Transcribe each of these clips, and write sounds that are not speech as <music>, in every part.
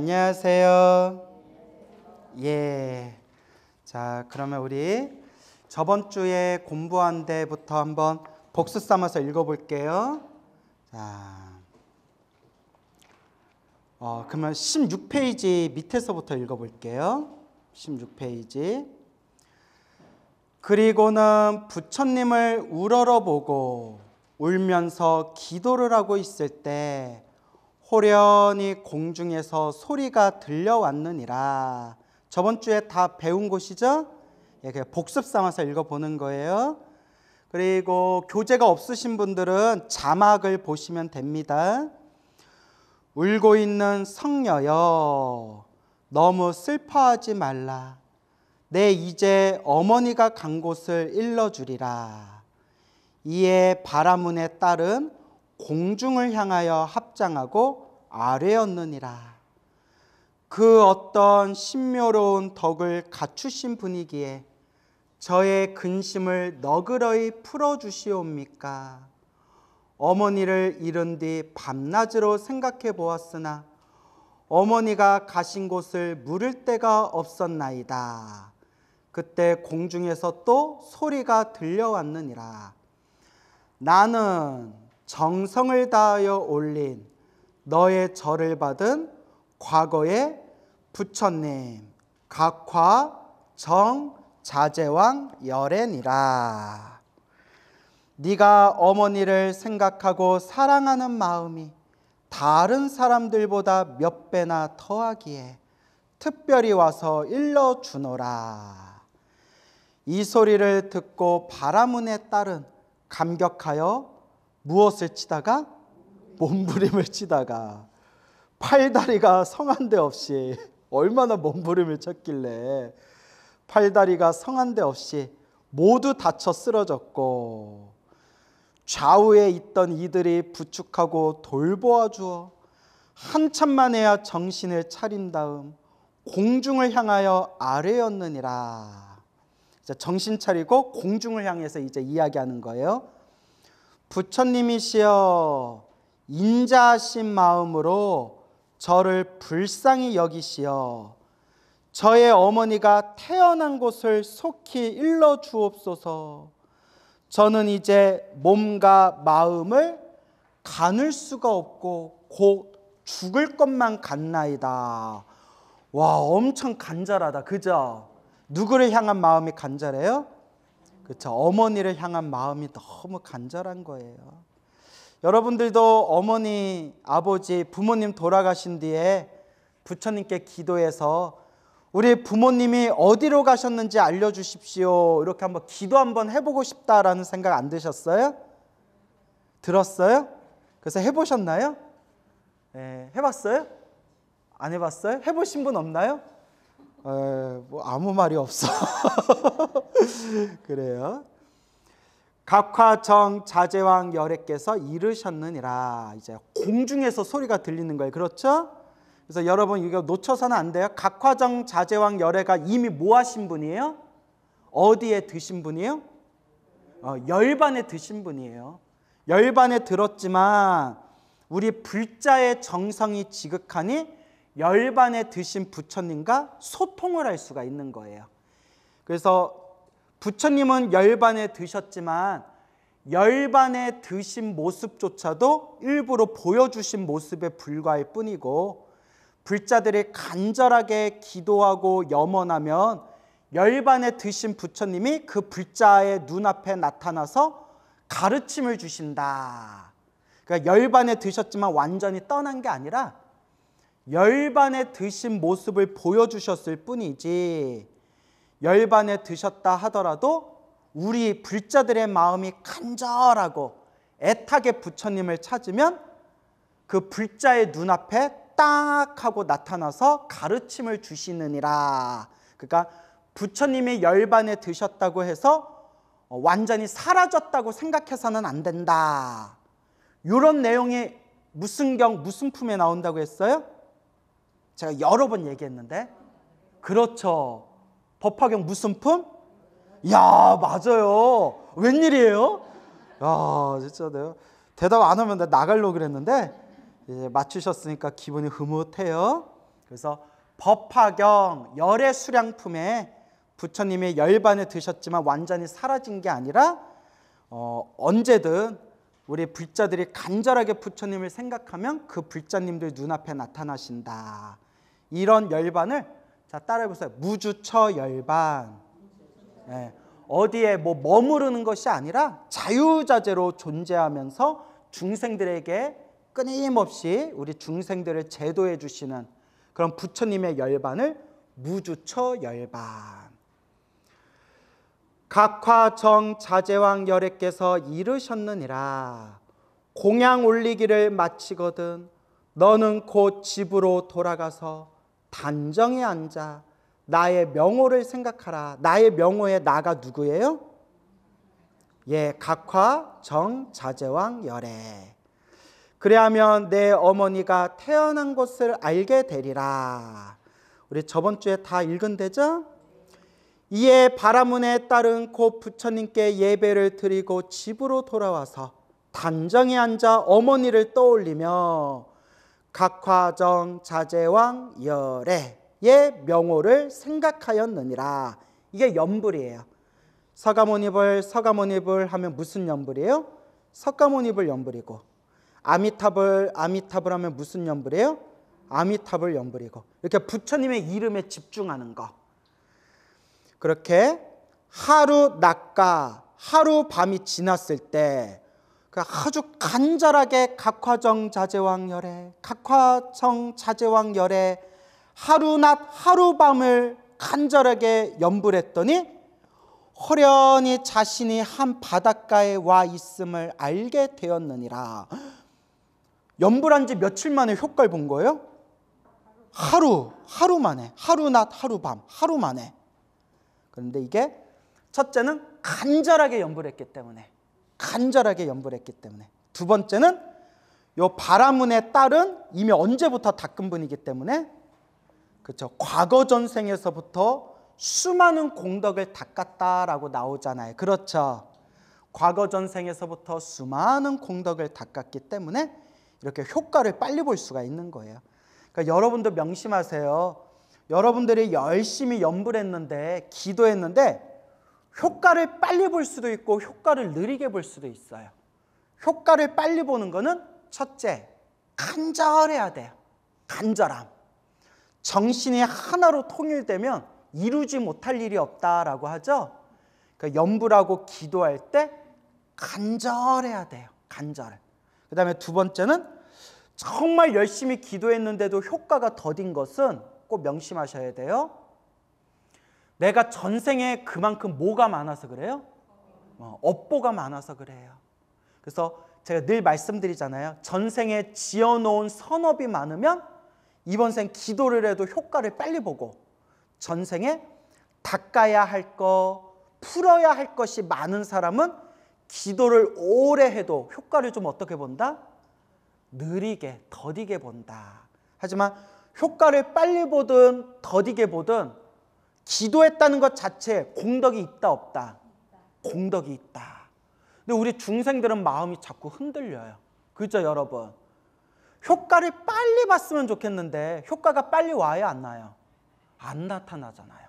안녕하세요. 예. 자, 그러면 우리 저번 주에 공부한 데부터 한번 복수 삼아서 읽어볼게요. 자. 어, 그러면 16페이지 밑에서부터 읽어볼게요. 16페이지. 그리고는 부처님을 우러러보고 울면서 기도를 하고 있을 때 호련히 공중에서 소리가 들려왔느니라. 저번 주에 다 배운 곳이죠? 예, 복습 삼아서 읽어보는 거예요. 그리고 교재가 없으신 분들은 자막을 보시면 됩니다. 울고 있는 성녀여, 너무 슬퍼하지 말라. 내 이제 어머니가 간 곳을 일러주리라. 이에 바라문에 따른 공중을 향하여 합장하고 아뢰 얻느니라. 그 어떤 신묘로운 덕을 갖추신 분이기에 저의 근심을 너그러이 풀어주시옵니까? 어머니를 잃은 뒤 밤낮으로 생각해 보았으나 어머니가 가신 곳을 물을 데가 없었나이다. 그때 공중에서 또 소리가 들려왔느니라. 나는 정성을 다하여 올린 너의 절을 받은 과거의 부처님 각화 정 자제왕 열애니라 네가 어머니를 생각하고 사랑하는 마음이 다른 사람들보다 몇 배나 더하기에 특별히 와서 일러 주노라 이 소리를 듣고 바라문에 따른 감격하여 무엇을 치다가 몸부림을 치다가 팔다리가 성한 데 없이 얼마나 몸부림을 쳤길래 팔다리가 성한 데 없이 모두 다쳐 쓰러졌고 좌우에 있던 이들이 부축하고 돌보아 주어 한참 만에야 정신을 차린 다음 공중을 향하여 아래였느니라. 정신 차리고 공중을 향해서 이제 이야기하는 거예요. 부처님이시여 인자하신 마음으로 저를 불쌍히 여기시어 저의 어머니가 태어난 곳을 속히 일러 주옵소서. 저는 이제 몸과 마음을 가눌 수가 없고 곧 죽을 것만 같나이다. 와, 엄청 간절하다. 그죠? 누구를 향한 마음이 간절해요? 그렇죠. 어머니를 향한 마음이 너무 간절한 거예요. 여러분들도 어머니, 아버지, 부모님 돌아가신 뒤에 부처님께 기도해서 우리 부모님이 어디로 가셨는지 알려주십시오. 이렇게 한번 기도 한번 해보고 싶다라는 생각 안 드셨어요? 들었어요? 그래서 해보셨나요? 네, 해봤어요? 안 해봤어요? 해보신 분 없나요? 뭐 아무 말이 없어. <laughs> 그래요. 각화정 자제왕 열애께서 이르셨느니라. 이제 공중에서 소리가 들리는 거예요. 그렇죠? 그래서 여러분 이거 놓쳐서는 안 돼요. 각화정 자제왕 열애가 이미 뭐 하신 분이에요? 어디에 드신 분이에요? 어, 열반에 드신 분이에요. 열반에 들었지만 우리 불자의 정성이 지극하니 열반에 드신 부처님과 소통을 할 수가 있는 거예요. 그래서 부처님은 열반에 드셨지만 열반에 드신 모습조차도 일부러 보여주신 모습에 불과할 뿐이고 불자들이 간절하게 기도하고 염원하면 열반에 드신 부처님이 그 불자의 눈앞에 나타나서 가르침을 주신다. 그러니까 열반에 드셨지만 완전히 떠난 게 아니라 열반에 드신 모습을 보여주셨을 뿐이지 열반에 드셨다 하더라도 우리 불자들의 마음이 간절하고 애타게 부처님을 찾으면 그 불자의 눈앞에 딱 하고 나타나서 가르침을 주시느니라. 그러니까 부처님이 열반에 드셨다고 해서 완전히 사라졌다고 생각해서는 안 된다. 이런 내용이 무슨 경, 무슨 품에 나온다고 했어요? 제가 여러 번 얘기했는데 그렇죠. 법화경 무슨 품? 야 맞아요. 웬일이에요? 야 진짜 내가 대답 안 하면 나갈려고 그랬는데 이제 맞추셨으니까 기분이 흐뭇해요. 그래서 법화경 열의 수량품에 부처님의 열반에 드셨지만 완전히 사라진 게 아니라 어, 언제든 우리 불자들이 간절하게 부처님을 생각하면 그 불자님들 눈앞에 나타나신다. 이런 열반을 자 따라해보세요. 무주처 열반. 네. 어디에 뭐 머무르는 것이 아니라 자유자재로 존재하면서 중생들에게 끊임없이 우리 중생들을 제도해 주시는 그런 부처님의 열반을 무주처 열반. 각화정 자제왕 열애께서 이르셨느니라 공양 올리기를 마치거든 너는 곧 집으로 돌아가서 단정히 앉아 나의 명호를 생각하라. 나의 명호의 나가 누구예요? 예, 각화, 정, 자제왕, 열애. 그래하면 내 어머니가 태어난 것을 알게 되리라. 우리 저번 주에 다 읽은 대죠? 이에 바라문에 따른 곧 부처님께 예배를 드리고 집으로 돌아와서 단정히 앉아 어머니를 떠올리며 각화정 자제왕 열애의 명호를 생각하였느니라. 이게 연불이에요. 서가모니불 서가모니불 하면 무슨 연불이에요? 석가모니불 연불이고 아미타불 아미타불 하면 무슨 연불이에요? 아미타불 연불이고 이렇게 부처님의 이름에 집중하는 거 그렇게 하루 낮과 하루 밤이 지났을 때그 아주 간절하게 각화정 자제왕 열애, 각화정 자제왕 열애 하루낮 하루밤을 간절하게 염불했더니 허련히 자신이 한 바닷가에 와 있음을 알게 되었느니라. 염불한 지 며칠 만에 효과를 본 거예요? 하루, 하루 만에, 하루낮 하루밤, 하루 만에. 그런데 이게 첫째는 간절하게 염불했기 때문에 간절하게 염불했기 때문에 두 번째는 요 바라문의 딸은 이미 언제부터 닦은 분이기 때문에 그렇죠. 과거 전생에서부터 수많은 공덕을 닦았다라고 나오잖아요. 그렇죠. 과거 전생에서부터 수많은 공덕을 닦았기 때문에 이렇게 효과를 빨리 볼 수가 있는 거예요. 그러니까 여러분도 명심하세요. 여러분들이 열심히 염불했는데 기도했는데 효과를 빨리 볼 수도 있고 효과를 느리게 볼 수도 있어요. 효과를 빨리 보는 거는 첫째, 간절해야 돼요. 간절함. 정신이 하나로 통일되면 이루지 못할 일이 없다라고 하죠. 그러니까 연부라고 기도할 때 간절해야 돼요. 간절해. 그 다음에 두 번째는 정말 열심히 기도했는데도 효과가 더딘 것은 꼭 명심하셔야 돼요. 내가 전생에 그만큼 뭐가 많아서 그래요? 어, 업보가 많아서 그래요. 그래서 제가 늘 말씀드리잖아요. 전생에 지어놓은 선업이 많으면 이번 생 기도를 해도 효과를 빨리 보고 전생에 닦아야 할 거, 풀어야 할 것이 많은 사람은 기도를 오래 해도 효과를 좀 어떻게 본다? 느리게, 더디게 본다. 하지만 효과를 빨리 보든 더디게 보든 기도했다는 것 자체에 공덕이 있다 없다. 공덕이 있다. 근데 우리 중생들은 마음이 자꾸 흔들려요. 그죠 여러분? 효과를 빨리 봤으면 좋겠는데 효과가 빨리 와야안 나요? 안 나타나잖아요.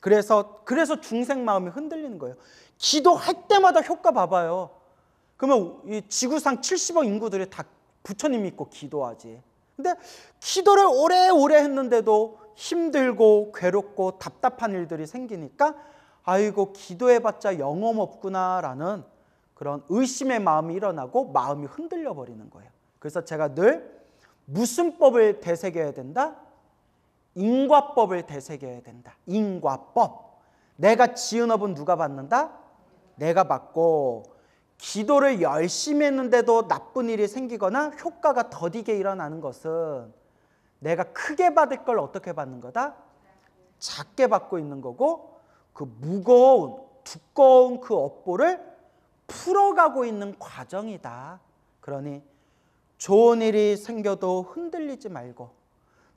그래서 그래서 중생 마음이 흔들리는 거예요. 기도할 때마다 효과 봐봐요. 그러면 이 지구상 70억 인구들이 다 부처님 믿고 기도하지. 근데 기도를 오래오래 했는데도 힘들고 괴롭고 답답한 일들이 생기니까 아이고 기도해봤자 영험 없구나라는 그런 의심의 마음이 일어나고 마음이 흔들려 버리는 거예요. 그래서 제가 늘 무슨 법을 되새겨야 된다? 인과법을 되새겨야 된다. 인과법. 내가 지은 업은 누가 받는다? 내가 받고 기도를 열심히 했는데도 나쁜 일이 생기거나 효과가 더디게 일어나는 것은 내가 크게 받을 걸 어떻게 받는 거다? 작게 받고 있는 거고 그 무거운 두꺼운 그 업보를 풀어가고 있는 과정이다. 그러니 좋은 일이 생겨도 흔들리지 말고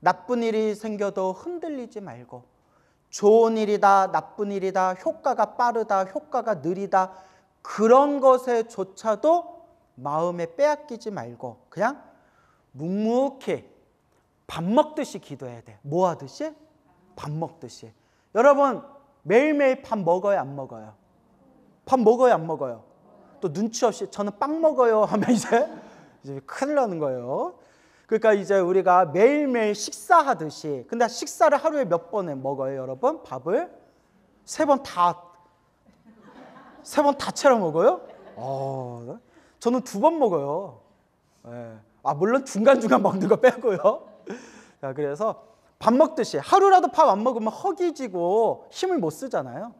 나쁜 일이 생겨도 흔들리지 말고 좋은 일이다 나쁜 일이다 효과가 빠르다 효과가 느리다 그런 것에조차도 마음에 빼앗기지 말고 그냥 묵묵히 밥 먹듯이 기도해야 돼. 뭐 하듯이? 밥 먹듯이. 여러분, 매일매일 밥 먹어요, 안 먹어요? 밥 먹어요, 안 먹어요? 또 눈치 없이 저는 빵 먹어요 하면 이제, 이제 큰일 나는 거예요. 그러니까 이제 우리가 매일매일 식사하듯이 근데 식사를 하루에 몇 번에 먹어요 여러분 밥을 세 번 다 세 번 다 채로 먹어요? 어, 저는 두 번 먹어요. 예. 아 물론 중간 중간 먹는 거 빼고요. 자, 그래서 밥 먹듯이 하루라도 밥 안 먹으면 허기지고 힘을 못 쓰잖아요.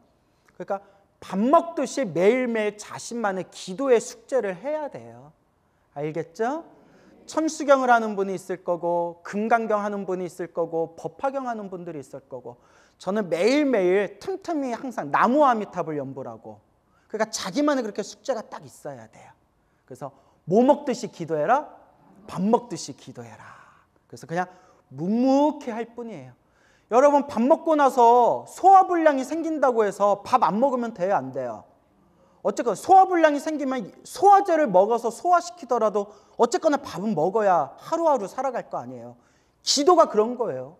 그러니까 밥 먹듯이 매일매일 자신만의 기도의 숙제를 해야 돼요. 알겠죠? 천수경을 하는 분이 있을 거고 금강경 하는 분이 있을 거고 법화경 하는 분들이 있을 거고 저는 매일매일 틈틈이 항상 나무아미탑을 연보라고 그러니까 자기만의 그렇게 숙제가 딱 있어야 돼요. 그래서 뭐 먹듯이 기도해라? 밥 먹듯이 기도해라. 그래서 그냥 묵묵히 할 뿐이에요. 여러분 밥 먹고 나서 소화불량이 생긴다고 해서 밥 안 먹으면 돼요? 안 돼요? 어쨌거나 소화불량이 생기면 소화제를 먹어서 소화시키더라도 어쨌거나 밥은 먹어야 하루하루 살아갈 거 아니에요. 기도가 그런 거예요.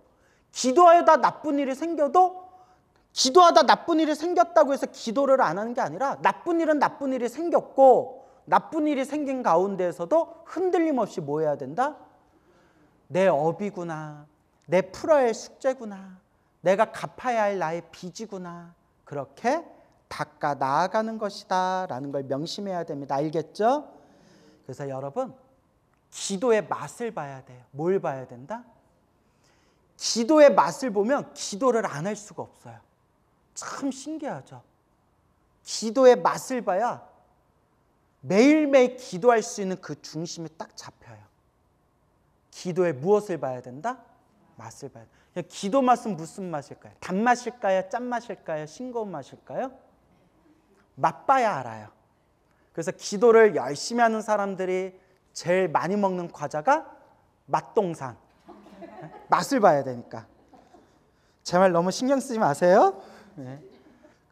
기도하다 나쁜 일이 생겨도 기도하다 나쁜 일이 생겼다고 해서 기도를 안 하는 게 아니라 나쁜 일은 나쁜 일이 생겼고 나쁜 일이 생긴 가운데에서도 흔들림 없이 뭐 해야 된다? 내 업이구나. 내 풀어야 할 숙제구나. 내가 갚아야 할 나의 빚이구나. 그렇게 닦아 나아가는 것이다. 라는 걸 명심해야 됩니다. 알겠죠? 그래서 여러분, 기도의 맛을 봐야 돼요. 뭘 봐야 된다? 기도의 맛을 보면 기도를 안 할 수가 없어요. 참 신기하죠. 기도의 맛을 봐야 매일매일 기도할 수 있는 그 중심이 딱 잡혀요. 기도에 무엇을 봐야 된다? 맛을 봐야 된다. 기도 맛은 무슨 맛일까요? 단맛일까요? 짠맛일까요? 싱거운 맛일까요? 맛봐야 알아요. 그래서 기도를 열심히 하는 사람들이 제일 많이 먹는 과자가 맛동산. 맛을 봐야 되니까. 제 말 너무 신경 쓰지 마세요. 네.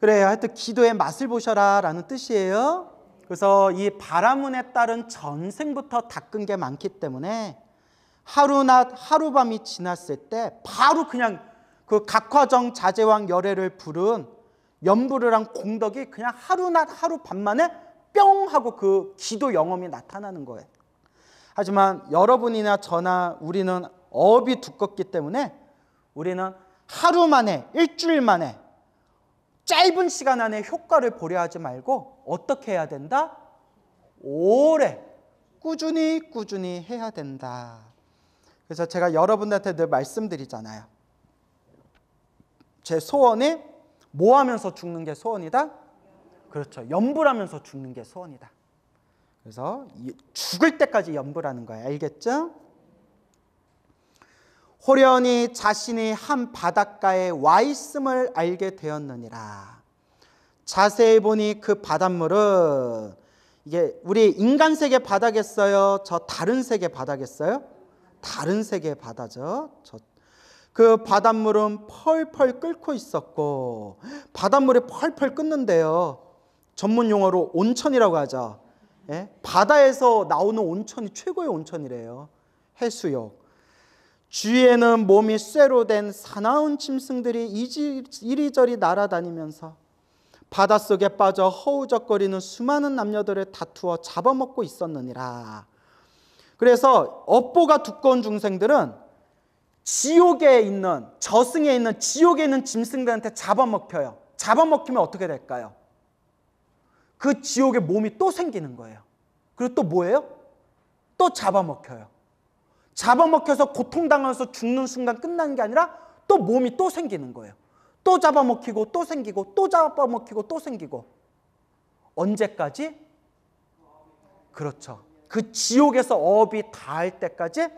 그래요. 하여튼 기도의 맛을 보셔라 라는 뜻이에요. 그래서 이 바라문에 따른 전생부터 닦은 게 많기 때문에 하루낮 하루밤이 지났을 때 바로 그냥 그 각화정 자제왕 열애를 부른 연부르랑 공덕이 그냥 하루낮 하루밤 만에 뿅 하고 그 기도 영험이 나타나는 거예요. 하지만 여러분이나 저나 우리는 업이 두껍기 때문에 우리는 하루 만에 일주일 만에 짧은 시간 안에 효과를 보려 하지 말고 어떻게 해야 된다? 오래 꾸준히 꾸준히 해야 된다. 그래서 제가 여러분들한테 늘 말씀드리잖아요. 제 소원이 뭐 하면서 죽는 게 소원이다? 그렇죠. 염불하면서 죽는 게 소원이다. 그래서 죽을 때까지 염불하는 거예요. 알겠죠? 호련이 자신이 한 바닷가에 와 있음을 알게 되었느니라. 자세히 보니 그 바닷물은 이게 우리 인간 세계 바다겠어요? 저 다른 세계 바다겠어요? 다른 세계의 바다죠. 그 바닷물은 펄펄 끓고 있었고 바닷물이 펄펄 끓는데요. 전문 용어로 온천이라고 하죠. 예? 바다에서 나오는 온천이 최고의 온천이래요. 해수욕. 주위에는 몸이 쇠로 된 사나운 짐승들이 이리저리 날아다니면서 바닷속에 빠져 허우적거리는 수많은 남녀들을 다투어 잡아먹고 있었느니라. 그래서 업보가 두꺼운 중생들은 지옥에 있는 저승에 있는 지옥에 있는 짐승들한테 잡아먹혀요. 잡아먹히면 어떻게 될까요? 그 지옥의 몸이 또 생기는 거예요. 그리고 또 뭐예요? 또 잡아먹혀요. 잡아먹혀서 고통당하면서 죽는 순간 끝나는 게 아니라 또 몸이 또 생기는 거예요. 또 잡아먹히고 또 생기고 또 잡아먹히고 또 생기고 언제까지? 그렇죠. 그 지옥에서 업이 닿을 때까지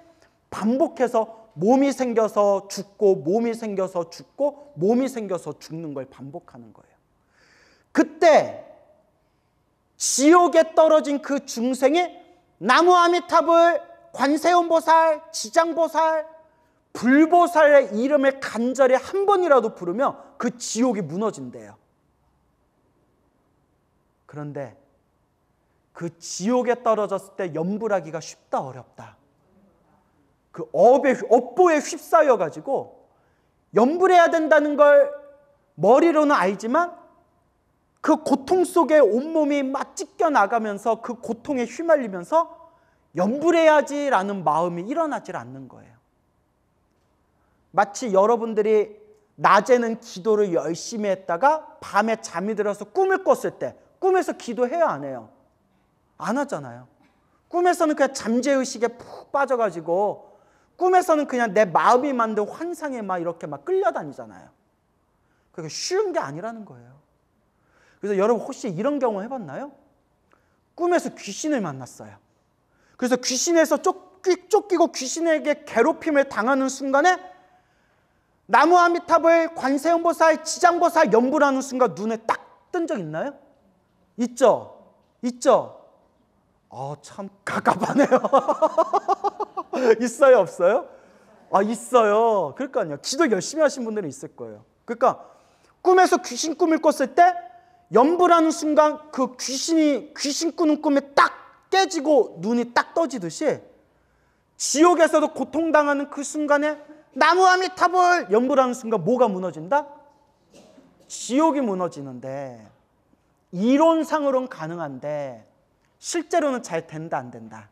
반복해서 몸이 생겨서 죽고 몸이 생겨서 죽고 몸이 생겨서 죽는 걸 반복하는 거예요. 그때 지옥에 떨어진 그 중생이 나무 아미탑을 관세음보살, 지장보살, 불보살의 이름을 간절히 한 번이라도 부르며 그 지옥이 무너진대요. 그런데 그 지옥에 떨어졌을 때 염불하기가 쉽다 어렵다. 그 업에 업보에 휩싸여 가지고 염불해야 된다는 걸 머리로는 알지만 그 고통 속에 온몸이 막 찢겨 나가면서 그 고통에 휘말리면서 염불해야지라는 마음이 일어나질 않는 거예요. 마치 여러분들이 낮에는 기도를 열심히 했다가 밤에 잠이 들어서 꿈을 꿨을 때 꿈에서 기도해야 안 해요. 안 왔잖아요. 꿈에서는 그냥 잠재의식에 푹 빠져가지고 꿈에서는 그냥 내 마음이 만든 환상에 막 이렇게 막 끌려다니잖아요. 그게 쉬운 게 아니라는 거예요. 그래서 여러분 혹시 이런 경험 해봤나요? 꿈에서 귀신을 만났어요. 그래서 귀신에서 쫓, 쫓기고 귀신에게 괴롭힘을 당하는 순간에 나무 아미타불 관세음보살 지장보살 연불하는 순간 눈에 딱 뜬 적 있나요? 있죠? 있죠? 아, 참 갑갑하네요. <laughs> 있어요, 없어요? 아, 있어요. 그러니까요. 기도 열심히 하신 분들은 있을 거예요. 그러니까 꿈에서 귀신 꿈을 꿨을 때 염불하는 순간 그 귀신이 귀신 꾸는 꿈에 딱 깨지고 눈이 딱 떠지듯이 지옥에서도 고통당하는 그 순간에 나무 아미타불 염불하는 순간 뭐가 무너진다? 지옥이 무너지는데 이론상으론 가능한데 실제로는 잘 된다 안 된다.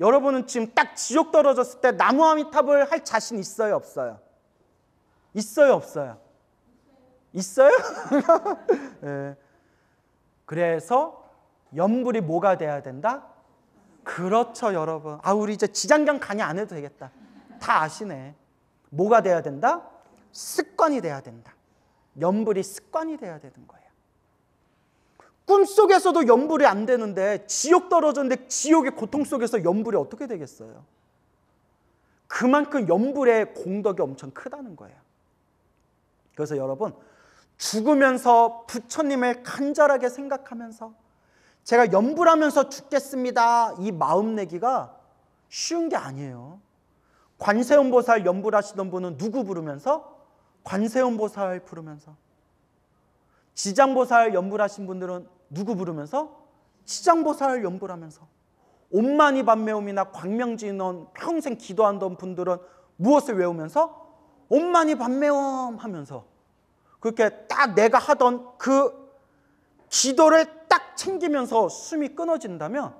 여러분은 지금 딱 지옥 떨어졌을 때 나무 아미탑을 할 자신 있어요 없어요? 있어요 없어요? 있어요? 네. <laughs> 그래서 염불이 뭐가 돼야 된다? 그렇죠 여러분 아 우리 이제 지장경 강의 안 해도 되겠다 다 아시네 뭐가 돼야 된다? 습관이 돼야 된다 염불이 습관이 돼야 되는 거예요 꿈속에서도 염불이 안 되는데 지옥 떨어졌는데 지옥의 고통 속에서 염불이 어떻게 되겠어요? 그만큼 염불의 공덕이 엄청 크다는 거예요. 그래서 여러분 죽으면서 부처님을 간절하게 생각하면서 제가 염불하면서 죽겠습니다. 이 마음내기가 쉬운 게 아니에요. 관세음보살 염불하시던 분은 누구 부르면서? 관세음보살 부르면서. 지장보살 염불하신 분들은 누구 부르면서? 시장보살 연불 하면서 온만이 반매움이나 광명진원 평생 기도하던 분들은 무엇을 외우면서? 온만이 반매움 하면서 그렇게 딱 내가 하던 그 기도를 딱 챙기면서 숨이 끊어진다면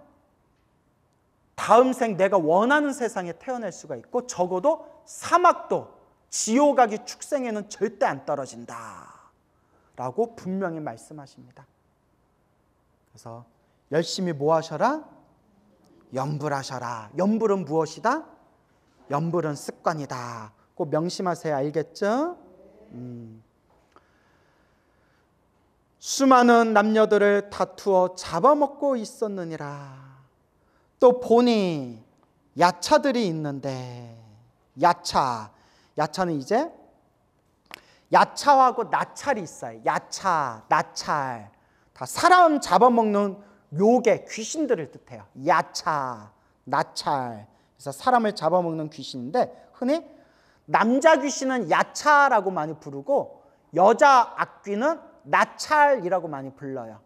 다음 생 내가 원하는 세상에 태어날 수가 있고 적어도 사막도 지옥아기 축생에는 절대 안 떨어진다 라고 분명히 말씀하십니다. 그래서 열심히 뭐 하셔라? 염불하셔라. 염불은 무엇이다? 염불은 습관이다. 꼭 명심하세요. 알겠죠? 음. 수많은 남녀들을 다투어 잡아먹고 있었느니라. 또 보니 야차들이 있는데 야차 야차는 이제 야차하고 나찰이 있어요. 야차, 나찰. 다 사람 잡아먹는 요괴 귀신들을 뜻해요. 야차, 나찰. 그래서 사람을 잡아먹는 귀신인데 흔히 남자 귀신은 야차라고 많이 부르고 여자 악귀는 나찰이라고 많이 불러요.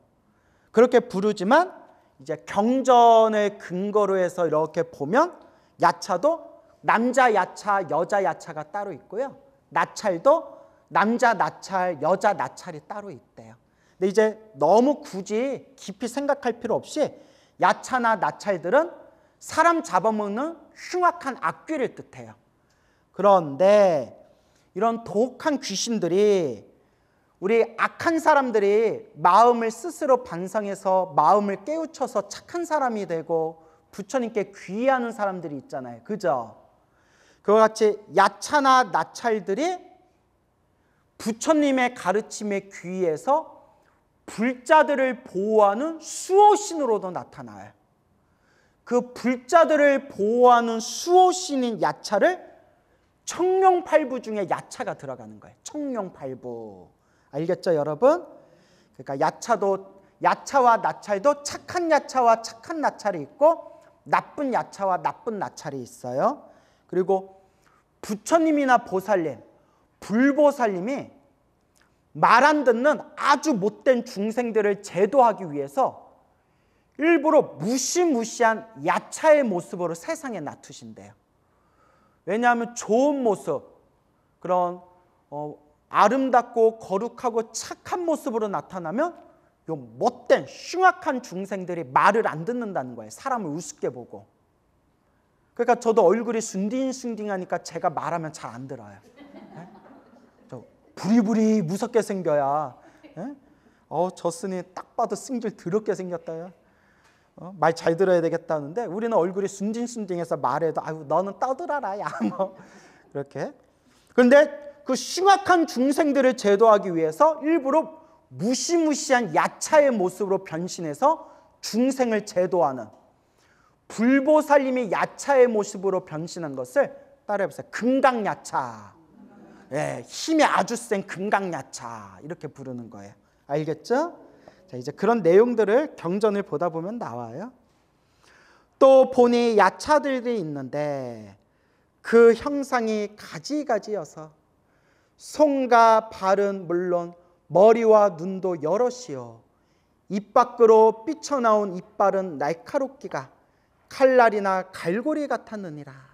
그렇게 부르지만 이제 경전의 근거로 해서 이렇게 보면 야차도 남자 야차, 여자 야차가 따로 있고요. 나찰도 남자 나찰, 여자 나찰이 따로 있대요. 근데 이제 너무 굳이 깊이 생각할 필요 없이 야차나 나찰들은 사람 잡아먹는 흉악한 악귀를 뜻해요. 그런데 이런 독한 귀신들이 우리 악한 사람들이 마음을 스스로 반성해서 마음을 깨우쳐서 착한 사람이 되고 부처님께 귀의하는 사람들이 있잖아요. 그죠? 그와 같이 야차나 나찰들이 부처님의 가르침에 귀의해서 불자들을 보호하는 수호신으로도 나타나요. 그 불자들을 보호하는 수호신인 야차를 청룡팔부 중에 야차가 들어가는 거예요. 청룡팔부. 알겠죠, 여러분? 그러니까 야차도 야차와 나찰도 착한 야차와 착한 나찰이 있고 나쁜 야차와 나쁜 나찰이 있어요. 그리고 부처님이나 보살님, 불보살님이 말안 듣는 아주 못된 중생들을 제도하기 위해서 일부러 무시무시한 야차의 모습으로 세상에 놔두신대요. 왜냐하면 좋은 모습, 그런 어, 아름답고 거룩하고 착한 모습으로 나타나면 이 못된 흉악한 중생들이 말을 안 듣는다는 거예요. 사람을 우습게 보고. 그러니까 저도 얼굴이 순딩순딩하니까 제가 말하면 잘 안 들어요. 부리부리 무섭게 생겨야 예? 어, 저스니 딱 봐도 승질 더럽게 생겼다. 어, 말 잘 들어야 되겠다는데 우리는 얼굴이 순진순진해서 말해도 아유 너는 떠들어라 야뭐 <laughs> 그렇게. 그런데 그 흉악한 중생들을 제도하기 위해서 일부러 무시무시한 야차의 모습으로 변신해서 중생을 제도하는 불보살님이 야차의 모습으로 변신한 것을 따라해보세요. 금강야차. 예, 힘이 아주 센 금강야차 이렇게 부르는 거예요. 알겠죠? 자, 이제 그런 내용들을 경전을 보다 보면 나와요. 또 보니 야차들이 있는데 그 형상이 가지가지여서 손과 발은 물론 머리와 눈도 여럿이요 입 밖으로 삐쳐나온 이빨은 날카롭기가 칼날이나 갈고리 같았느니라.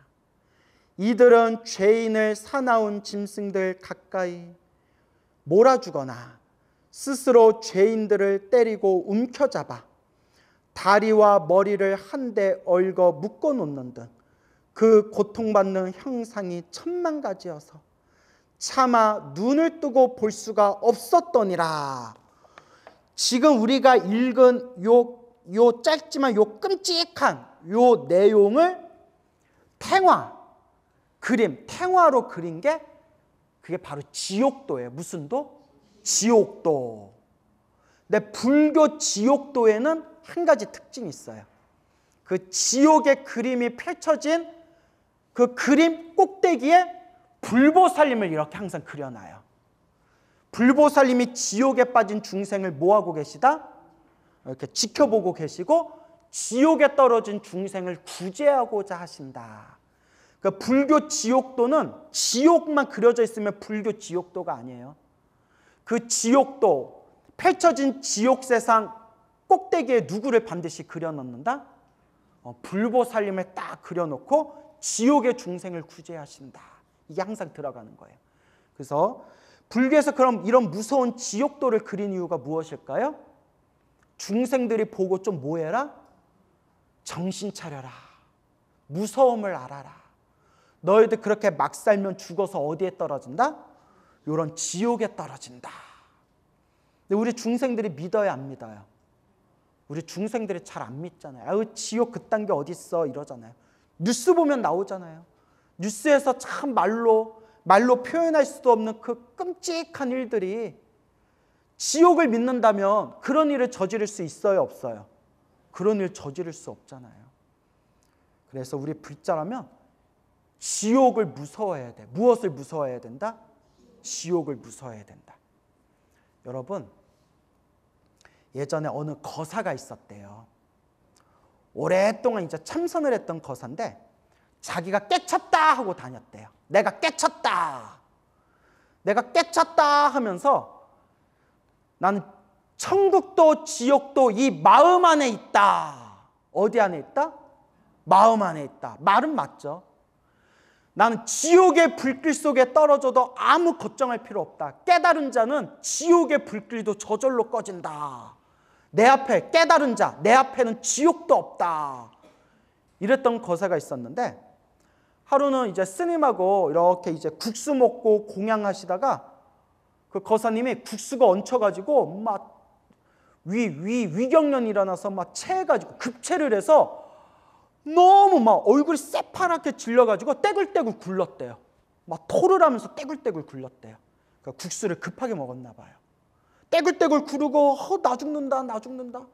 이들은 죄인을 사나운 짐승들 가까이 몰아주거나 스스로 죄인들을 때리고 움켜잡아 다리와 머리를 한데 얼거 묶어 놓는 등 그 고통받는 형상이 천만 가지여서 차마 눈을 뜨고 볼 수가 없었더니라. 지금 우리가 읽은 요, 요 짧지만 요 끔찍한 요 내용을 팽화, 그림, 탱화로 그린 게 그게 바로 지옥도예요. 무슨 도? 지옥도. 근데 불교 지옥도에는 한 가지 특징이 있어요. 그 지옥의 그림이 펼쳐진 그 그림 꼭대기에 불보살님을 이렇게 항상 그려놔요. 불보살님이 지옥에 빠진 중생을 뭐하고 계시다? 이렇게 지켜보고 계시고 지옥에 떨어진 중생을 구제하고자 하신다. 그러니까 불교 지옥도는 지옥만 그려져 있으면 불교 지옥도가 아니에요. 그 지옥도 펼쳐진 지옥 세상 꼭대기에 누구를 반드시 그려넣는다? 어, 불보살님을 딱 그려놓고 지옥의 중생을 구제하신다. 이게 항상 들어가는 거예요. 그래서 불교에서 그럼 이런 무서운 지옥도를 그린 이유가 무엇일까요? 중생들이 보고 좀 뭐해라? 정신 차려라. 무서움을 알아라. 너희들 그렇게 막 살면 죽어서 어디에 떨어진다? 이런 지옥에 떨어진다. 근데 우리 중생들이 믿어야 안 믿어요. 우리 중생들이 잘 안 믿잖아요. 아유 지옥 그딴 게 어디 있어 이러잖아요. 뉴스 보면 나오잖아요. 뉴스에서 참 말로 말로 표현할 수도 없는 그 끔찍한 일들이 지옥을 믿는다면 그런 일을 저지를 수 있어요, 없어요? 그런 일 저지를 수 없잖아요. 그래서 우리 불자라면 지옥을 무서워해야 돼. 무엇을 무서워해야 된다? 지옥을 무서워해야 된다. 여러분, 예전에 어느 거사가 있었대요. 오랫동안 이제 참선을 했던 거사인데 자기가 깨쳤다 하고 다녔대요. 내가 깨쳤다. 내가 깨쳤다 하면서 나는 천국도 지옥도 이 마음 안에 있다. 어디 안에 있다? 마음 안에 있다. 말은 맞죠. 나는 지옥의 불길 속에 떨어져도 아무 걱정할 필요 없다. 깨달은 자는 지옥의 불길도 저절로 꺼진다. 내 앞에 깨달은 자, 내 앞에는 지옥도 없다. 이랬던 거사가 있었는데 하루는 이제 스님하고 이렇게 이제 국수 먹고 공양하시다가 그 거사님이 국수가 얹혀가지고 막 위, 위, 위경련이 일어나서 막 체해가지고 급체를 해서 너무 막 얼굴이 새파랗게 질려가지고 떼굴떼굴 굴렀대요. 막 토를 하면서 떼굴떼굴 굴렀대요. 그러니까 국수를 급하게 먹었나 봐요. 떼굴떼굴 구르고 어, 나 죽는다 나 죽는다.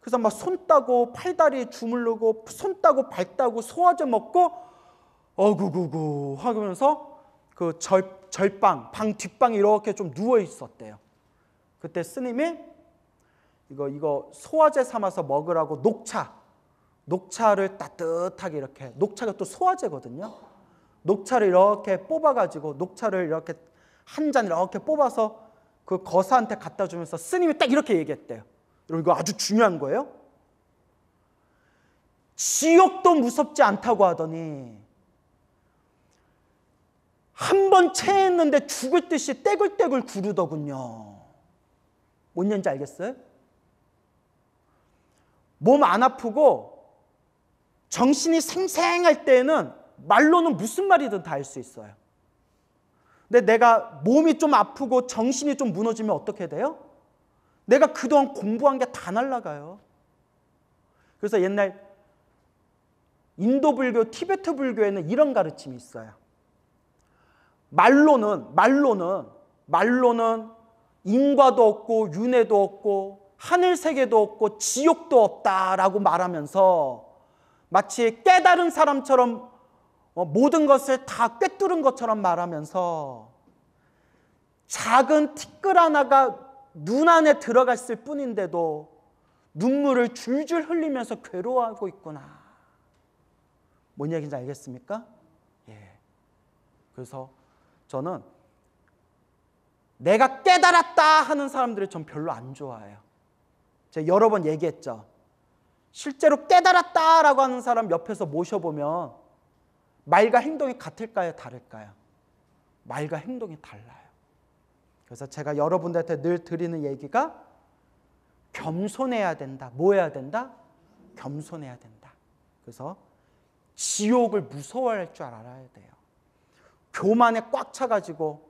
그래서 막 손 따고 팔다리 주물르고 손 따고 발 따고 소화제 먹고 어구구구 하면서 그 절, 절방 방 뒷방 이렇게 좀 누워 있었대요. 그때 스님이 이거 이거 소화제 삼아서 먹으라고 녹차 녹차를 따뜻하게 이렇게 녹차가 또 소화제거든요. 녹차를 이렇게 뽑아가지고 녹차를 이렇게 한 잔 이렇게 뽑아서 그 거사한테 갖다 주면서 스님이 딱 이렇게 얘기했대요. 여러분 이거 아주 중요한 거예요. 지옥도 무섭지 않다고 하더니 한 번 체했는데 죽을 듯이 떼굴떼굴 구르더군요. 뭔년지 알겠어요? 몸 안 아프고 정신이 생생할 때에는 말로는 무슨 말이든 다 할 수 있어요. 근데 내가 몸이 좀 아프고 정신이 좀 무너지면 어떻게 돼요? 내가 그동안 공부한 게 다 날라가요. 그래서 옛날 인도 불교, 티베트 불교에는 이런 가르침이 있어요. 말로는 말로는 말로는 인과도 없고 윤회도 없고 하늘 세계도 없고 지옥도 없다라고 말하면서 마치 깨달은 사람처럼 어, 모든 것을 다 꿰뚫은 것처럼 말하면서 작은 티끌 하나가 눈 안에 들어갔을 뿐인데도 눈물을 줄줄 흘리면서 괴로워하고 있구나. 뭔 얘기인지 알겠습니까? 예. 그래서 저는 내가 깨달았다 하는 사람들을 전 별로 안 좋아해요. 제가 여러 번 얘기했죠. 실제로 깨달았다라고 하는 사람 옆에서 모셔보면 말과 행동이 같을까요? 다를까요? 말과 행동이 달라요. 그래서 제가 여러분들한테 늘 드리는 얘기가 겸손해야 된다. 뭐 해야 된다? 겸손해야 된다. 그래서 지옥을 무서워할 줄 알아야 돼요. 교만에 꽉 차가지고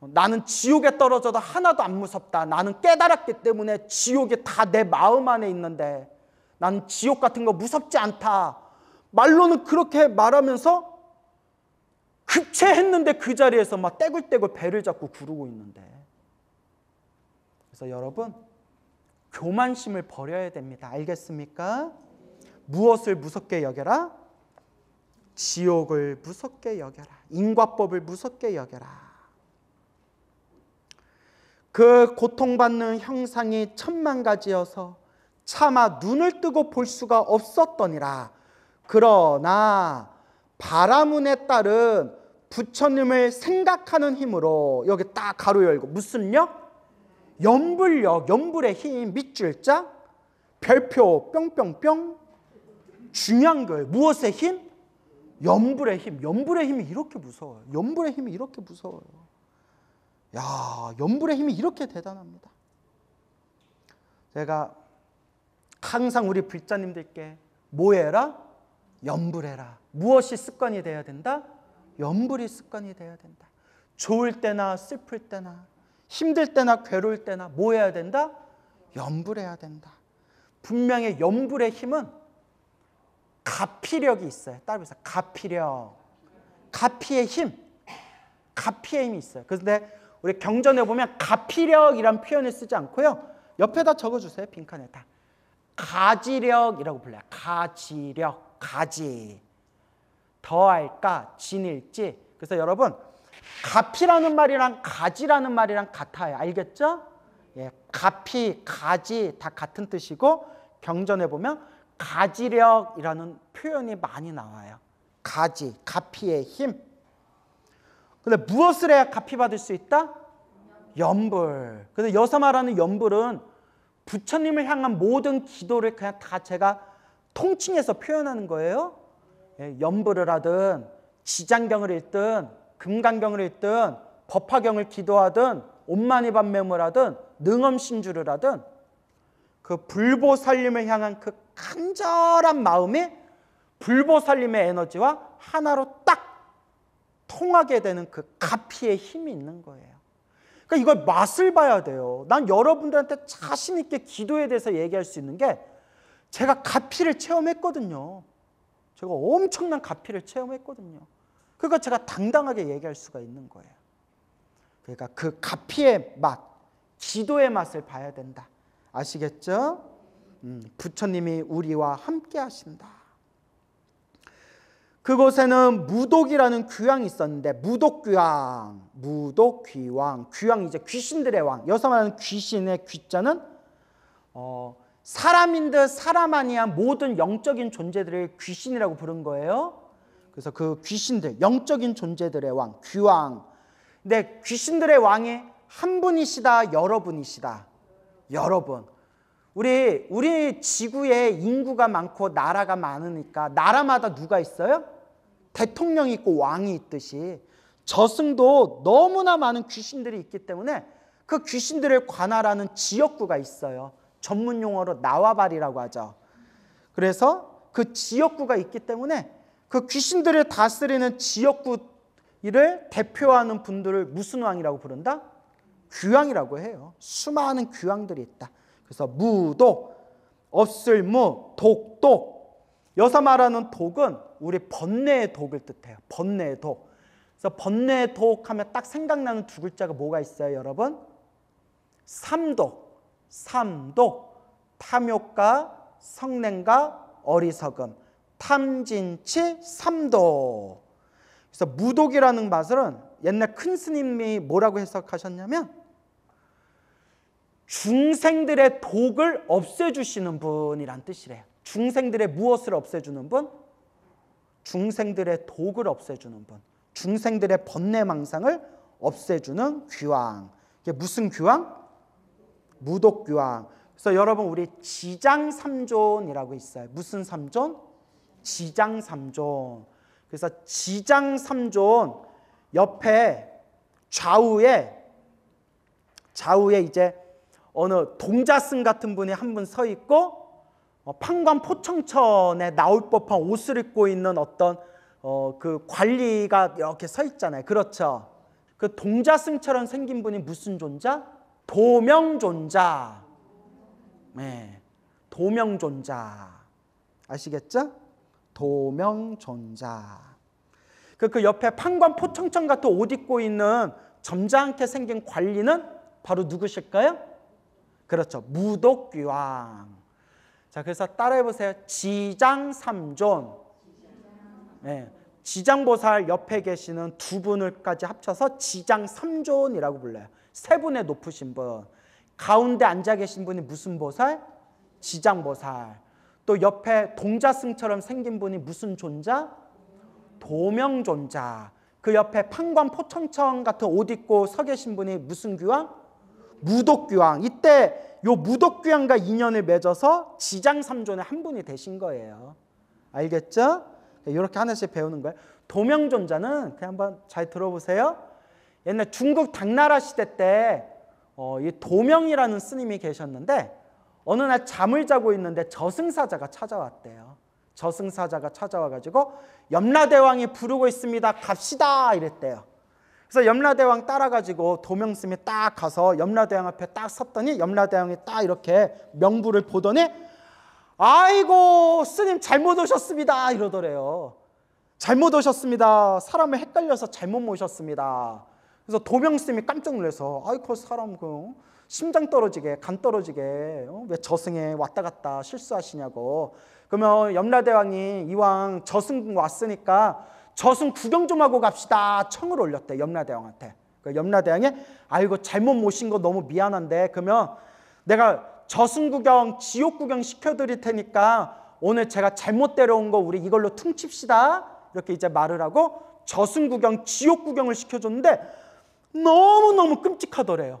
나는 지옥에 떨어져도 하나도 안 무섭다. 나는 깨달았기 때문에 지옥이 다 내 마음 안에 있는데 난 지옥 같은 거 무섭지 않다. 말로는 그렇게 말하면서 급체했는데 그 자리에서 막 떼굴떼굴 배를 잡고 구르고 있는데. 그래서 여러분, 교만심을 버려야 됩니다. 알겠습니까? 무엇을 무섭게 여겨라? 지옥을 무섭게 여겨라. 인과법을 무섭게 여겨라. 그 고통받는 형상이 천만 가지여서 차마 눈을 뜨고 볼 수가 없었더니라. 그러나 바라문의 딸은 부처님을 생각하는 힘으로 여기 딱 가로 열고 무슨 역? 연불력, 연불의 힘 밑줄자 별표 뿅뿅뿅 중요한 거예요. 무엇의 힘? 연불의 힘. 연불의 힘이 이렇게 무서워요. 연불의 힘이 이렇게 무서워요. 야, 연불의 힘이 이렇게 대단합니다. 제가 항상 우리 불자님들께 뭐해라? 염불해라. 무엇이 습관이 돼야 된다? 염불이 습관이 돼야 된다. 좋을 때나 슬플 때나 힘들 때나 괴로울 때나 뭐 해야 된다? 염불해야 된다. 분명히 염불의 힘은 가피력이 있어요. 따라서 가피력. 가피의 힘. 가피의 힘이 있어요. 그런데 우리 경전에 보면 가피력이란 표현을 쓰지 않고요. 옆에다 적어주세요. 빈칸에다. 가지력이라고 불러요. 가지력, 가지. 더할까, 지닐지. 그래서 여러분, 가피라는 말이랑 가지라는 말이랑 같아요. 알겠죠? 예, 가피, 가지 다 같은 뜻이고 경전에 보면 가지력이라는 표현이 많이 나와요. 가지, 가피의 힘. 근데 무엇을 해야 가피 받을 수 있다? 연불. 근데 여사 말하는 연불은 부처님을 향한 모든 기도를 그냥 다 제가 통칭해서 표현하는 거예요. 예, 연불을 하든 지장경을 읽든 금강경을 읽든 법화경을 기도하든 온만이 반매물 하든 능엄신주를 하든 그 불보살림을 향한 그 간절한 마음이 불보살림의 에너지와 하나로 딱 통하게 되는 그 가피의 힘이 있는 거예요. 그러니까 이걸 맛을 봐야 돼요. 난 여러분들한테 자신 있게 기도에 대해서 얘기할 수 있는 게 제가 가피를 체험했거든요. 제가 엄청난 가피를 체험했거든요. 그러니까 제가 당당하게 얘기할 수가 있는 거예요. 그러니까 그 가피의 맛, 기도의 맛을 봐야 된다. 아시겠죠? 음, 부처님이 우리와 함께 하신다. 그곳에는 무독이라는 귀왕이 있었는데 무독귀왕, 무독귀왕, 귀왕 이제 귀신들의 왕. 여기서 말하는 귀신의 귀자는 어, 사람인 듯 사람 아니한 모든 영적인 존재들을 귀신이라고 부른 거예요. 그래서 그 귀신들, 영적인 존재들의 왕, 귀왕. 근데 귀신들의 왕이 한 분이시다, 여러분이시다. 여러분. 우리 우리 지구에 인구가 많고 나라가 많으니까 나라마다 누가 있어요? 대통령이 있고 왕이 있듯이 저승도 너무나 많은 귀신들이 있기 때문에 그 귀신들을 관할하는 지역구가 있어요. 전문 용어로 나와바리라고 하죠. 그래서 그 지역구가 있기 때문에 그 귀신들을 다스리는 지역구를 대표하는 분들을 무슨 왕이라고 부른다? 귀왕이라고 해요. 수많은 귀왕들이 있다. 그래서 무도, 없을 무, 독도. 여기서 말하는 독은 우리 번뇌의 독을 뜻해요. 번뇌의 독. 그래서 번뇌의 독 하면 딱 생각나는 두 글자가 뭐가 있어요, 여러분? 삼독, 삼독, 탐욕과 성냉과 어리석음, 탐진치, 삼독. 그래서 무독이라는 말은 옛날 큰 스님이 뭐라고 해석하셨냐면 중생들의 독을 없애주시는 분이란 뜻이래요. 중생들의 무엇을 없애주는 분? 중생들의 독을 없애주는 분, 중생들의 번뇌망상을 없애주는 귀왕. 이게 무슨 귀왕? 무독귀왕. 그래서 여러분 우리 지장삼존이라고 있어요. 무슨 삼존? 지장삼존. 그래서 지장삼존 옆에 좌우에 좌우에 이제 어느 동자승 같은 분이 한 분 서 있고 어, 판관 포청천에 나올 법한 옷을 입고 있는 어떤 어, 그 관리가 이렇게 서 있잖아요. 그렇죠. 그 동자승처럼 생긴 분이 무슨 존자? 도명존자. 네. 도명존자. 아시겠죠? 도명존자. 그, 그 옆에 판관 포청천 같은 옷 입고 있는 점잖게 생긴 관리는 바로 누구실까요? 그렇죠. 무독귀왕. 자, 그래서 따라해 보세요. 지장 삼존. 네. 지장보살 옆에 계시는 두 분을까지 합쳐서 지장 삼존이라고 불러요. 세 분의 높으신 분. 가운데 앉아 계신 분이 무슨 보살? 지장보살. 또 옆에 동자승처럼 생긴 분이 무슨 존자? 도명존자. 그 옆에 판관 포청청 같은 옷 입고 서 계신 분이 무슨 귀왕? 무독귀왕. 이때 요무덕귀양과 인연을 맺어서 지장 삼존의 한 분이 되신 거예요. 알겠죠? 이렇게 네, 하나씩 배우는 거예요. 도명존자는 그냥 한번 잘 들어보세요. 옛날 중국 당나라 시대 때 어, 이 도명이라는 스님이 계셨는데 어느 날 잠을 자고 있는데 저승사자가 찾아왔대요. 저승사자가 찾아와가지고 염라대왕이 부르고 있습니다. 갑시다 이랬대요. 그래서 염라대왕 따라가지고 도명스님딱 가서 염라대왕 앞에 딱 섰더니 염라대왕이 딱 이렇게 명부를 보더니 아이고 스님 잘못 오셨습니다 이러더래요. 잘못 오셨습니다. 사람을 헷갈려서 잘못 모셨습니다. 그래서 도명스님이 깜짝 놀라서 아이고 그 사람 그 심장 떨어지게 간 떨어지게 어, 왜 저승에 왔다 갔다 실수하시냐고 그러면 염라대왕이 이왕 저승 왔으니까 저승 구경 좀 하고 갑시다. 청을 올렸대. 염라대왕한테. 그 염라대왕이 아이고 잘못 모신 거 너무 미안한데 그러면 내가 저승 구경, 지옥 구경 시켜드릴 테니까 오늘 제가 잘못 데려온 거 우리 이걸로 퉁칩시다. 이렇게 이제 말을 하고 저승 구경, 지옥 구경을 시켜줬는데 너무너무 끔찍하더래요.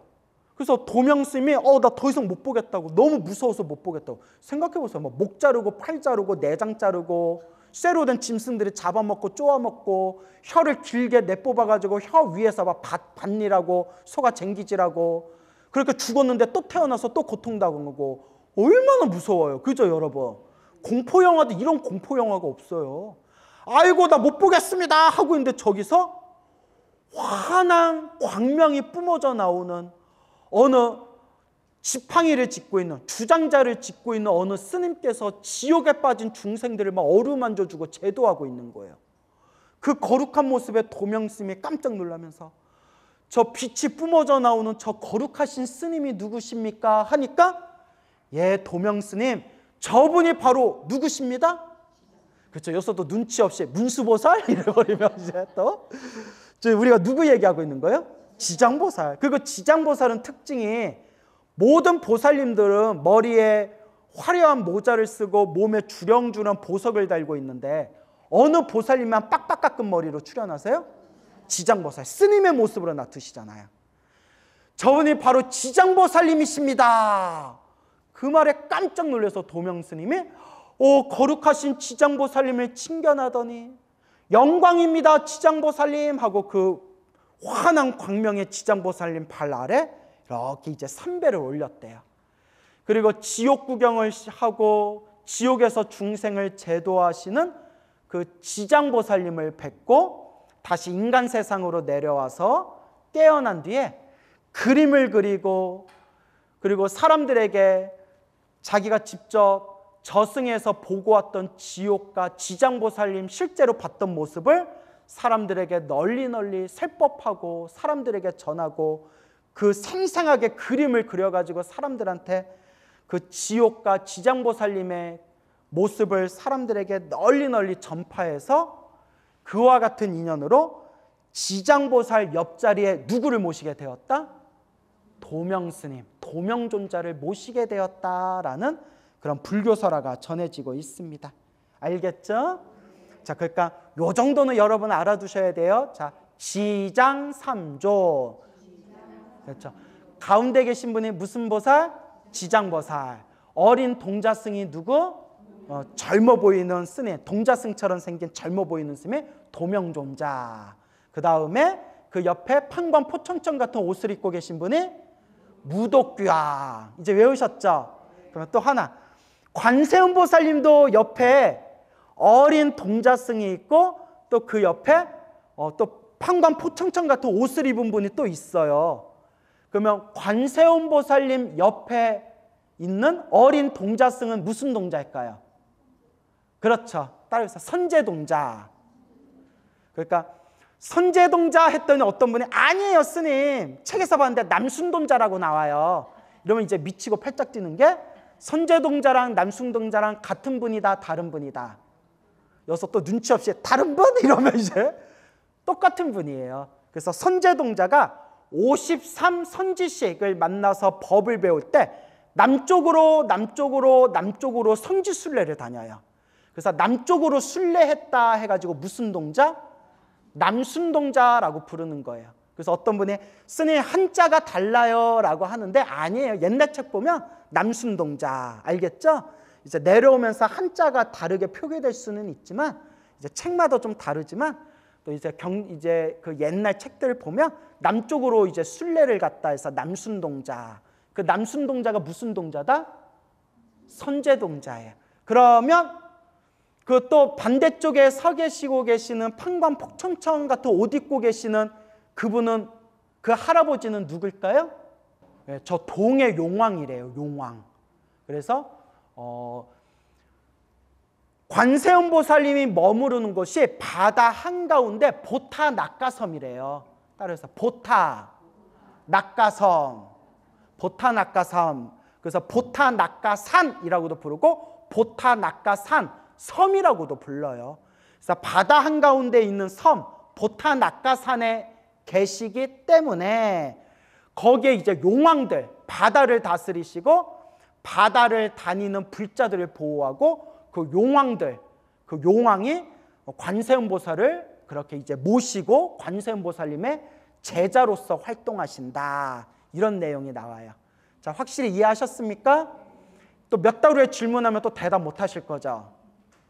그래서 도명스님이 어 나 더 이상 못 보겠다고 너무 무서워서 못 보겠다고 생각해보세요. 뭐목 자르고 팔 자르고 내장 자르고 쇠로 된 짐승들이 잡아먹고 쪼아먹고 혀를 길게 내뽑아가지고 혀 위에서 막 밭, 밭일하고 소가 쟁기질하고 그렇게 죽었는데 또 태어나서 또 고통당하고 얼마나 무서워요. 그죠 여러분. 공포 영화도 이런 공포 영화가 없어요. 아이고 나 못 보겠습니다 하고 있는데 저기서 환한 광명이 뿜어져 나오는 어느 지팡이를 짓고 있는 주장자를 짓고 있는 어느 스님께서 지옥에 빠진 중생들을 막 어루만져 주고 제도하고 있는 거예요. 그 거룩한 모습에 도명 스님이 깜짝 놀라면서 저 빛이 뿜어져 나오는 저 거룩하신 스님이 누구십니까? 하니까 예, 도명 스님, 저분이 바로 누구십니다? 그렇죠. 여기서 도 눈치 없이 문수보살 <laughs> 이래버리면 이제 또 우리가 누구 얘기하고 있는 거예요? 지장보살. 그리고 지장보살은 특징이 모든 보살님들은 머리에 화려한 모자를 쓰고 몸에 주렁주렁 보석을 달고 있는데 어느 보살님만 빡빡 깎은 머리로 출연하세요? 지장보살, 스님의 모습으로 나투시잖아요. 저분이 바로 지장보살님이십니다. 그 말에 깜짝 놀라서 도명스님이 오 거룩하신 지장보살님을 칭견하더니 영광입니다 지장보살님 하고 그 환한 광명의 지장보살님 발 아래 이렇게 이제 삼배를 올렸대요. 그리고 지옥 구경을 하고 지옥에서 중생을 제도하시는 그 지장보살님을 뵙고 다시 인간 세상으로 내려와서 깨어난 뒤에 그림을 그리고 그리고 사람들에게 자기가 직접 저승에서 보고 왔던 지옥과 지장보살님 실제로 봤던 모습을 사람들에게 널리 널리 설법하고 사람들에게 전하고 그 생생하게 그림을 그려가지고 사람들한테 그 지옥과 지장보살님의 모습을 사람들에게 널리 널리 전파해서 그와 같은 인연으로 지장보살 옆자리에 누구를 모시게 되었다? 도명스님, 도명존자를 모시게 되었다라는 그런 불교설화가 전해지고 있습니다. 알겠죠? 자, 그러니까 요 정도는 여러분 알아두셔야 돼요. 자, 지장삼조 그렇죠. 가운데 계신 분이 무슨 보살? 지장보살. 어린 동자승이 누구? 어, 젊어 보이는 스님, 동자승처럼 생긴 젊어 보이는 스님, 도명존자. 그 다음에 그 옆에 판관 포청점 같은 옷을 입고 계신 분이 무독규야. 이제 외우셨죠? 그러또 하나. 관세음 보살님도 옆에 어린 동자승이 있고 또 그 옆에 어, 또 판관 포청천 같은 옷을 입은 분이 또 있어요. 그러면 관세음 보살님 옆에 있는 어린 동자승은 무슨 동자일까요? 그렇죠. 따라서 선제동자. 그러니까 선제동자 했더니 어떤 분이 아니에요 스님 책에서 봤는데 남순동자라고 나와요. 이러면 이제 미치고 팔짝 뛰는 게 선제동자랑 남순동자랑 같은 분이다 다른 분이다. 여기서 또 눈치 없이 다른 분 <laughs> 이러면 이제 똑같은 분이에요. 그래서 선제동자가 53선지식을 만나서 법을 배울 때 남쪽으로 남쪽으로 남쪽으로 선지 순례를 다녀요. 그래서 남쪽으로 순례했다 해가지고 무슨 동자? 남순동자라고 부르는 거예요. 그래서 어떤 분이 쓰니 한자가 달라요 라고 하는데 아니에요. 옛날 책 보면 남순동자 알겠죠? 이제 내려오면서 한자가 다르게 표기될 수는 있지만 이제 책마다 좀 다르지만 또 이제 경 이제 그 옛날 책들을 보면 남쪽으로 이제 순례를 갔다 해서 남순동자. 그 남순동자가 무슨 동자다? 선제동자예요. 그러면 그 또 반대쪽에 서 계시고 계시는 판관 폭청청 같은 옷 입고 계시는 그분은 그 할아버지는 누굴까요? 네, 저 동의 용왕이래요. 용왕. 그래서 어, 관세음보살님이 머무르는 곳이 바다 한가운데 보타 낙가섬이래요. 따라서 보타 낙가섬, 보타 낙가섬. 그래서 보타 낙가산이라고도 부르고 보타 낙가산 섬이라고도 불러요. 그래서 바다 한가운데 있는 섬 보타 낙가산에 계시기 때문에 거기에 이제 용왕들 바다를 다스리시고 바다를 다니는 불자들을 보호하고 그 용왕들, 그 용왕이 관세음보살을 그렇게 이제 모시고 관세음보살님의 제자로서 활동하신다. 이런 내용이 나와요. 자, 확실히 이해하셨습니까? 또 몇 달 후에 질문하면 또 대답 못 하실 거죠.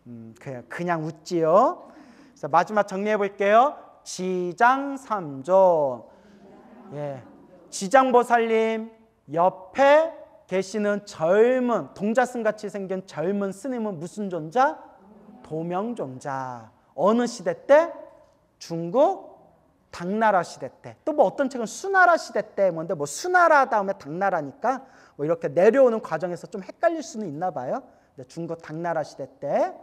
음, 그냥, 그냥 웃지요. 그래서 마지막 정리해 볼게요. 지장 3조. 예. 지장보살님 옆에 계시는 젊은 동자승같이 생긴 젊은 스님은 무슨 존자? 도명존자. 어느 시대 때? 중국 당나라 시대 때. 또 뭐 어떤 책은 수나라 시대 때 뭔데 뭐 수나라 다음에 당나라니까 뭐 이렇게 내려오는 과정에서 좀 헷갈릴 수는 있나 봐요. 근데 중국 당나라 시대 때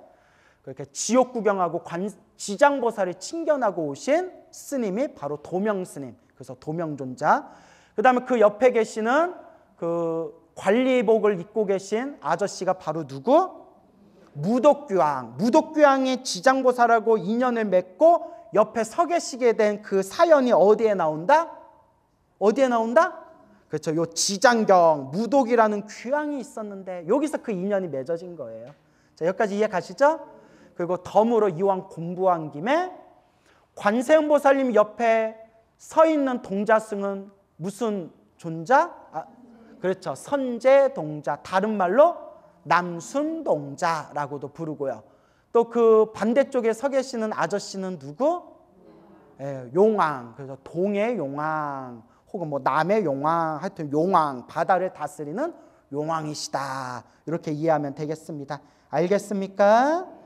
그렇게 지옥 구경하고 관, 지장보살이 친견하고 오신 스님이 바로 도명 스님. 그래서 도명존자. 그 다음에 그 옆에 계시는 그 관리복을 입고 계신 아저씨가 바로 누구? 무독교왕무독교왕이지장보살하고 인연을 맺고 옆에 서 계시게 된 그 사연이 어디에 나온다? 어디에 나온다? 그렇죠. 요 지장경, 무독이라는 귀왕이 있었는데 여기서 그 인연이 맺어진 거예요. 자, 여기까지 이해 가시죠? 그리고 덤으로 이왕 공부한 김에 관세음보살님 옆에 서 있는 동자승은 무슨 존자? 아, 그렇죠. 선제동자, 다른 말로 남순동자라고도 부르고요. 또 그 반대쪽에 서 계시는 아저씨는 누구? 예, 용왕. 그래서 동해 용왕, 혹은 뭐 남해 용왕, 하여튼 용왕, 바다를 다스리는 용왕이시다. 이렇게 이해하면 되겠습니다. 알겠습니까?